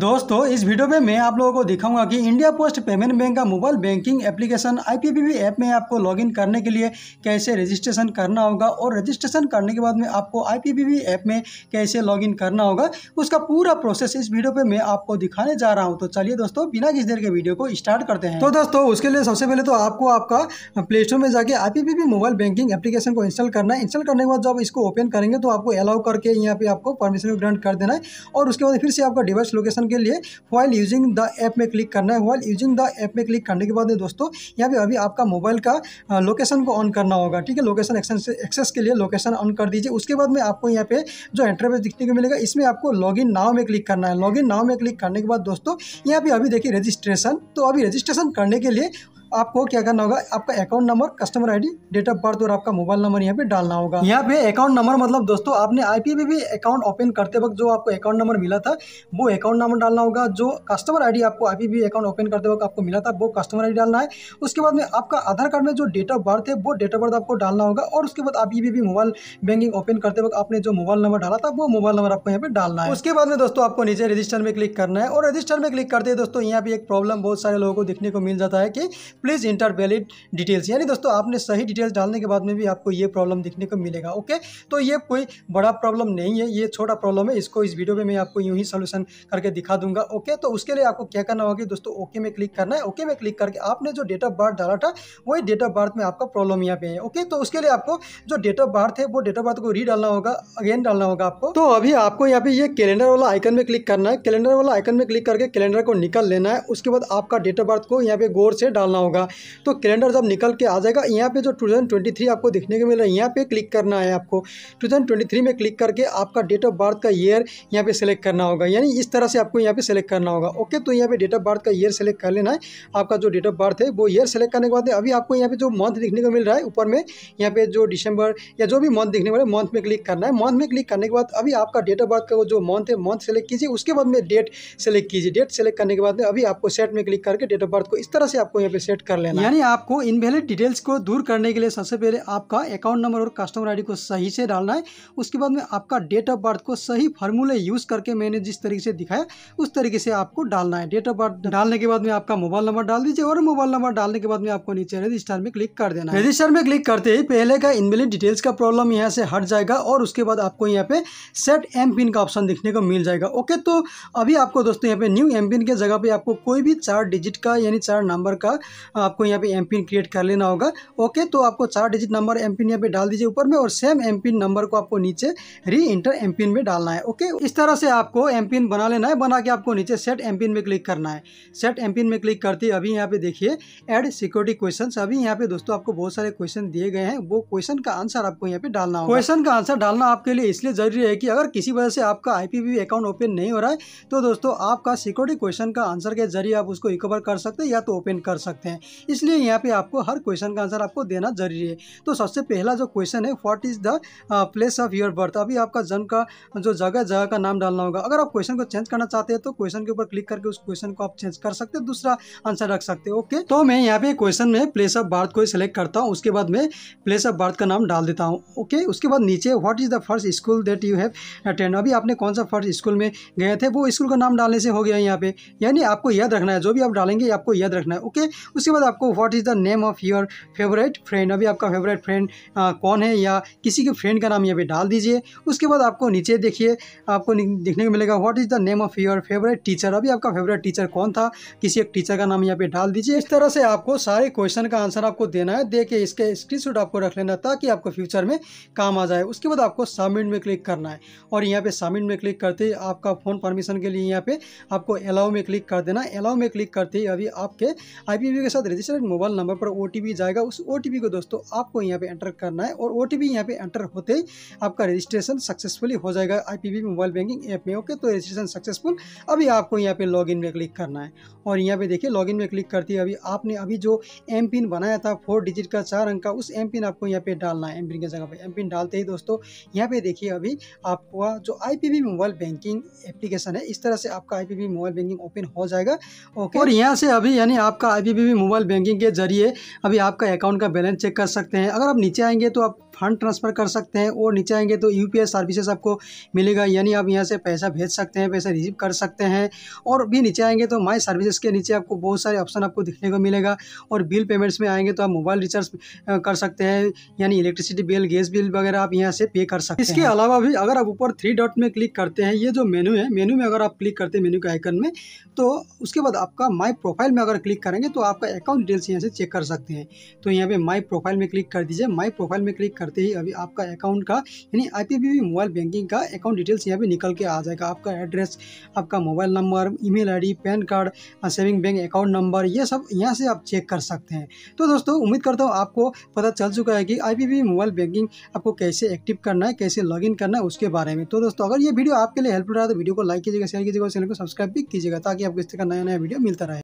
दोस्तों इस वीडियो में मैं आप लोगों को दिखाऊंगा कि इंडिया पोस्ट पेमेंट बैंक का mobile banking application IPPB app में आपको लॉगिन करने के लिए कैसे रजिस्ट्रेशन करना होगा और रजिस्ट्रेशन करने के बाद में आपको आईपीपीबी ऐप में कैसे लॉगिन करना होगा उसका पूरा प्रोसेस इस वीडियो पर मैं आपको दिखाने जा रहा हूँ तो चलिए दोस्तों बिना किस देर के वीडियो को स्टार्ट करते हैं तो दोस्तों उसके लिए सबसे पहले तो आपको आपका प्ले स्टोर में जाके आई मोबाइल बैंकिंग एप्लीकेशन को इंस्टॉल करना है इंस्टॉल करने के बाद जब इसको ओपन करेंगे तो आपको अलाउ करके यहाँ पे आपको परमिशन ग्रांट कर देना है और उसके बाद फिर से आपका डिवाइस लोकेशन ऑप्शन के लिए वाइल यूजिंग द ऐप में क्लिक करना है वाइल यूजिंग द ऐप में क्लिक करने के बाद दोस्तों यहाँ पे अभी आपका मोबाइल का लोकेशन को ऑन करना होगा ठीक है लोकेशन एक्सेस के लिए लोकेशन ऑन कर दीजिए उसके बाद में आपको यहाँ पे जो इंटरव्यूज दिखने को मिलेगा इसमें आपको लॉग इन नाव में क्लिक करना है लॉग इन नाव में क्लिक करने के बाद दोस्तों यहाँ पे अभी देखिए रजिस्ट्रेशन तो अभी रजिस्ट्रेशन करने के लिए आपको क्या करना होगा आपका account number customer ID date of birth और आपका मोबाइल नंबर यहाँ पे डालना होगा यहाँ पे अकाउंट नंबर मतलब दोस्तों आपने आईपीपीबी अकाउंट ओपन करते वक्त जो आपको अकाउंट नंबर मिला था वो अकाउंट नंबर डालना होगा जो कस्टमर आईडी आपको आईपीपीबी अकाउंट ओपन करते वक्त आपको मिला था वो कस्टमर आई डालना है उसके बाद में आपका आधार कार्ड में जो डेट ऑफ बर्थ है वो डेट ऑफ बर्थ आपको डालना होगा और उसके बाद आईपीपीबी मोबाइल बैंकिंग ओपन करते वक्त आपने जो मोबाइल नंबर डाला था वो मोबाइल नंबर आपको यहाँ पे डालना है उसके बाद में दोस्तों आपको नीचे रजिस्टर में क्लिक करना है और रजिस्टर में क्लिक करते हैं दोस्तों यहाँ पे एक प्रॉब्लम बहुत सारे लोगों को देखने को मिल जाता है कि प्लीज़ इंटर वैलिड डिटेल्स यानी दोस्तों आपने सही डिटेल्स डालने के बाद में भी आपको ये प्रॉब्लम दिखने को मिलेगा ओके तो ये कोई बड़ा प्रॉब्लम नहीं है ये छोटा प्रॉब्लम है इसको इस वीडियो में मैं आपको यूँ ही सोल्यूशन करके दिखा दूंगा ओके तो उसके लिए आपको क्या करना होगा दोस्तों ओके में क्लिक करना है ओके में क्लिक करके आपने जो डेट ऑफ बर्थ डाला था वही डेट ऑफ बर्थ में आपका प्रॉब्लम यहाँ पे है ओके तो उसके लिए आपको जो डेट ऑफ बर्थ है वो डेट ऑफ बर्थ को री डालना होगा अगेन डालना होगा आपको तो अभी आपको यहाँ पे ये कैलेंडर वाला आइकन में क्लिक करना है कैलेंडर वाला आइकन में क्लिक करके कैलेंडर को निकल लेना है उसके बाद आपका डेट ऑफ बर्थ को यहाँ पे गौर से डालना होगा होगा तो कैलेंडर जब निकल के आ जाएगा यहाँ पे जो 2023 आपको देखने को मिल रहा है यहाँ पे क्लिक करना है आपको 2023 में क्लिक करके आपका डेट ऑफ बर्थ का ईयर यहाँ पे सेलेक्ट करना होगा यानी इस तरह से आपको यहाँ पे सेलेक्ट करना होगा ओके तो यहाँ पे डेट ऑफ बर्थ का ईयर सेलेक्ट कर लेना है आपका जो डेट ऑफ बर्थ है वो ईयर सेलेक्ट करने के बाद अभी आपको यहाँ पे जो मंथ देखने को मिल रहा है ऊपर में यहाँ पे जो डिसंबर या जो भी मंथ देखने वाले मंथ में क्लिक करना है मंथ में क्लिक करने के बाद अभी आपका डेट ऑफ बर्थ का जो मंथ है मंथ सेलेक्ट कीजिए उसके बाद में डेट सेलेक्ट कीजिए डेट सेलेक्ट करने के बाद अभी आपको सेट में क्लिक करके डेट ऑफ बर्थ को इस तरह से आपको यहाँ पे सेट सेट कर लेना यानी आपको इनवेलिड डिटेल्स को दूर करने के लिए सबसे पहले आपका अकाउंट नंबर और कस्टमर आईडी को सही से डालना है उसके बाद में आपका डेट ऑफ बर्थ को सही फार्मूले यूज़ करके मैंने जिस तरीके से दिखाया उस तरीके से आपको डालना है डेट ऑफ बर्थ डालने के बाद में आपका मोबाइल नंबर डाल दीजिए और मोबाइल नंबर डालने के बाद में आपको नीचे रजिस्टर में क्लिक कर देना रजिस्टर में क्लिक करते ही पहले का इनवेलिड डिटेल्स का प्रॉब्लम यहाँ से हट जाएगा और उसके बाद आपको यहाँ पे सेट एम पिन का ऑप्शन दिखने को मिल जाएगा ओके तो अभी आपको दोस्तों यहाँ पे न्यू एम पिन के जगह पे आपको कोई भी चार डिजिट का यानी चार नंबर का आपको यहाँ पे एम पिन क्रिएट कर लेना होगा ओके तो आपको चार डिजिट नंबर एम पिन यहाँ पे डाल दीजिए ऊपर में और सेम एम पिन नंबर को आपको नीचे री इंटर एम पिन में डालना है ओके इस तरह से आपको एम पिन बना लेना है बना के आपको नीचे सेट एम पिन में क्लिक करना है सेट एम पिन में क्लिक करते अभी यहाँ पे देखिए एड सिक्योरिटी क्वेश्चन अभी यहाँ पे दोस्तों आपको बहुत सारे क्वेश्चन दिए गए हैं वो क्वेश्चन का आंसर आपको यहाँ पे डालना होगा क्वेश्चन का आंसर डालना आपके लिए इसलिए जरूरी है कि अगर किसी वजह से आपका आईपीवी अकाउंट ओपन नहीं हो रहा है तो दोस्तों आपका सिक्योरिटी क्वेश्चन का आंसर के जरिए आप उसको रिकवर कर सकते हैं या तो ओपन कर सकते हैं इसलिए यहाँ पे आपको हर क्वेश्चन का आंसर आपको देना जरूरी है तो सबसे पहला जो क्वेश्चन है what is the place of your birth अभी आपका जन्म का जो जगह जगह का नाम डालना होगा अगर आप क्वेश्चन को चेंज करना चाहते हैं तो क्वेश्चन के ऊपर क्लिक करके उस क्वेश्चन को आप चेंज कर सकते हैं दूसरा आंसर रख सकते हैं ओके तो मैं यहाँ पे क्वेश्चन में प्लेस ऑफ बर्थ को सिलेक्ट करता हूँ उसके बाद मैं प्लेस ऑफ बर्थ का नाम डाल देता हूँ ओके उसके बाद नीचे what is the first school that you have attend अभी आपने कौन सा फर्स्ट स्कूल में गए थे वो स्कूल का नाम डालने से हो गया यहाँ पे यानी आपको याद रखना है जो भी आप डालेंगे आपको याद रखना है ओके उसके बाद आपको what is the name of your favourite friend अभी आपका फेवरेट फ्रेंड कौन है या किसी के फ्रेंड का नाम यहाँ पे डाल दीजिए उसके बाद आपको नीचे देखिए आपको देखने को मिलेगा what is the name of your favourite teacher अभी आपका फेवरेट टीचर कौन था किसी एक टीचर का नाम यहाँ पे डाल दीजिए इस तरह से आपको सारे क्वेश्चन का आंसर आपको देना है दे के इसके स्क्रीन आपको रख लेना ताकि आपको फ्यूचर में काम आ जाए उसके बाद आपको सबमिट में क्लिक करना है और यहाँ पर सबमिट में क्लिक करते ही आपका फ़ोन परमिशन के लिए यहाँ पे आपको अलाउ में क्लिक कर देना अलाउ में क्लिक करते ही अभी आपके आई के साथ साथ रजिस्टर्ड मोबाइल नंबर पर ओ जाएगा उस ओ को दोस्तों आपको यहाँ पे एंटर करना है और ओ टी यहाँ पे एंटर होते ही आपका रजिस्ट्रेशन सक्सेसफुली हो जाएगा आई मोबाइल बैंकिंग ऐप में ओके तो रजिस्ट्रेशन सक्सेसफुल अभी आपको यहाँ पे लॉग में क्लिक करना है और यहाँ पे देखिए लॉग में क्लिक करती है अभी आपने अभी जो एम पिन बनाया था फोर डिजिट का चार अंक का उस एम पिन आपको यहाँ पे डालना है एम पिन की जगह पे एम पिन डालते ही दोस्तों यहाँ पे देखिए अभी आपका जो आई मोबाइल बैंकिंग एप्लीकेशन है इस तरह से आपका आई मोबाइल बैंकिंग ओपन हो जाएगा ओके और यहाँ से अभी यानी आपका आई मोबाइल मोबाइल बैंकिंग के जरिए अभी आपका अकाउंट का बैलेंस चेक कर सकते हैं अगर आप नीचे आएंगे तो आप फंड ट्रांसफ़र कर सकते हैं और नीचे आएंगे तो यू सर्विसेज आपको मिलेगा यानी आप यहाँ से पैसा भेज सकते हैं पैसा रिसीव कर सकते हैं और भी नीचे आएंगे तो माई सर्विसेज के नीचे आपको बहुत सारे ऑप्शन आपको दिखने को मिलेगा और बिल पेमेंट्स में आएंगे तो आप मोबाइल रिचार्ज कर सकते हैं यानी इलेक्ट्रिसिटी बिल गैस बिल वगैरह आप यहाँ से पे कर सकते हैं इसके अलावा भी अगर आप ऊपर थ्री डॉट में क्लिक करते हैं ये जो मेनू है मेनू में अगर आप क्लिक करते हैं मेनू के आइकन में तो उसके बाद आपका माई प्रोफाइल में अगर क्लिक करेंगे तो आपका अकाउंट डिटेल्स यहाँ से चेक कर सकते हैं तो यहाँ पे माई प्रोफाइल में क्लिक कर दीजिए माई प्रोफाइल में क्लिक कर करते ही अभी आपका अकाउंट का यानी आई मोबाइल बैंकिंग का अकाउंट डिटेल्स यहाँ पे निकल के आ जाएगा आपका एड्रेस आपका mobile number email PAN card saving bank account number ये सब यहाँ से आप चेक कर सकते हैं तो दोस्तों उम्मीद करता हूँ आपको पता चल चुका है कि आई मोबाइल बैंकिंग आपको कैसे एक्टिव करना है कैसे इन करना है उसके बारे में तो दोस्तों अगर ये वीडियो आपके लिए हेल्पफुल रहा तो वीडियो को लाइक कीजिएगा शेयर कीजिएगा चैनल को सब्सक्राइब भी कीजिएगा ताकि आपको इस तरह का नया नया वीडियो मिलता रहे